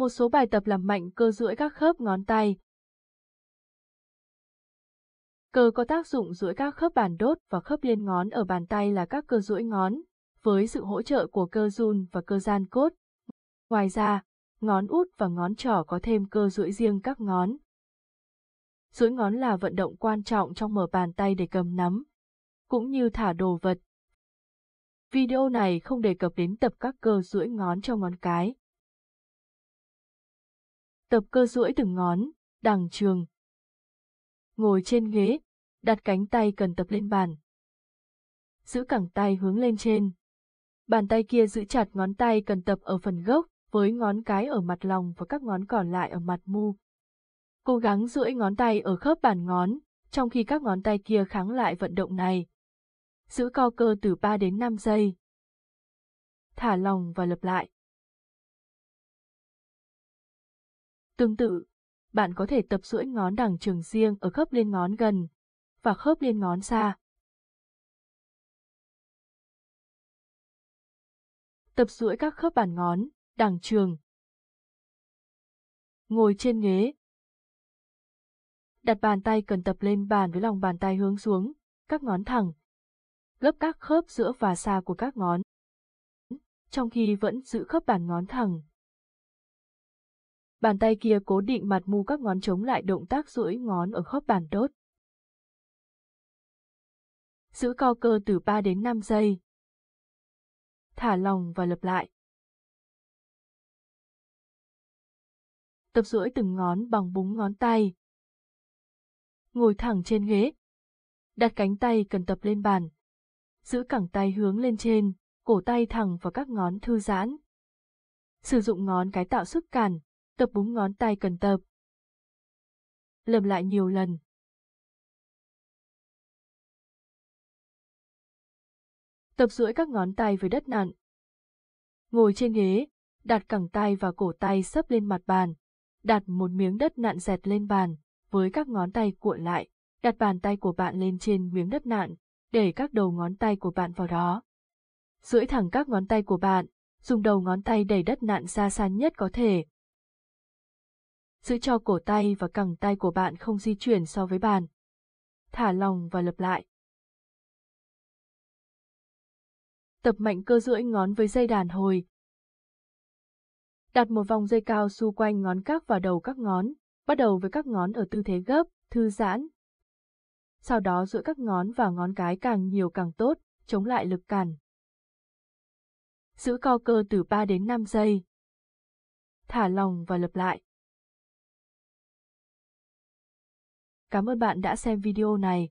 một số bài tập làm mạnh cơ duỗi các khớp ngón tay. Cơ có tác dụng duỗi các khớp bàn đốt và khớp liên ngón ở bàn tay là các cơ duỗi ngón, với sự hỗ trợ của cơ run và cơ gian cốt. Ngoài ra, ngón út và ngón trỏ có thêm cơ duỗi riêng các ngón. Duỗi ngón là vận động quan trọng trong mở bàn tay để cầm nắm, cũng như thả đồ vật. Video này không đề cập đến tập các cơ duỗi ngón cho ngón cái tập cơ duỗi từng ngón, đằng trường. Ngồi trên ghế, đặt cánh tay cần tập lên bàn. Giữ cẳng tay hướng lên trên. Bàn tay kia giữ chặt ngón tay cần tập ở phần gốc, với ngón cái ở mặt lòng và các ngón còn lại ở mặt mu. Cố gắng duỗi ngón tay ở khớp bàn ngón, trong khi các ngón tay kia kháng lại vận động này. Giữ co cơ từ 3 đến 5 giây. Thả lòng và lập lại. Tương tự, bạn có thể tập duỗi ngón đằng trường riêng ở khớp lên ngón gần và khớp lên ngón xa. Tập duỗi các khớp bàn ngón, đằng trường. Ngồi trên ghế. Đặt bàn tay cần tập lên bàn với lòng bàn tay hướng xuống, các ngón thẳng. Gấp các khớp giữa và xa của các ngón. Trong khi vẫn giữ khớp bàn ngón thẳng, bàn tay kia cố định mặt mu các ngón chống lại động tác duỗi ngón ở khớp bàn đốt. Giữ co cơ từ 3 đến 5 giây. Thả lòng và lập lại. Tập duỗi từng ngón bằng búng ngón tay. Ngồi thẳng trên ghế. Đặt cánh tay cần tập lên bàn. Giữ cẳng tay hướng lên trên, cổ tay thẳng và các ngón thư giãn. Sử dụng ngón cái tạo sức cản, tập búng ngón tay cần tập. Lầm lại nhiều lần. Tập duỗi các ngón tay với đất nặn. Ngồi trên ghế, đặt cẳng tay và cổ tay sấp lên mặt bàn, đặt một miếng đất nặn dẹt lên bàn, với các ngón tay cuộn lại, đặt bàn tay của bạn lên trên miếng đất nặn, để các đầu ngón tay của bạn vào đó. Duỗi thẳng các ngón tay của bạn, dùng đầu ngón tay đẩy đất nặn ra xa nhất có thể, giữ cho cổ tay và cẳng tay của bạn không di chuyển so với bàn. Thả lòng và lập lại. Tập mạnh cơ duỗi ngón với dây đàn hồi. Đặt một vòng dây cao xu quanh ngón các và đầu các ngón, bắt đầu với các ngón ở tư thế gấp, thư giãn. Sau đó duỗi các ngón và ngón cái càng nhiều càng tốt, chống lại lực cản. Giữ co cơ từ 3 đến 5 giây. Thả lòng và lập lại. Cảm ơn bạn đã xem video này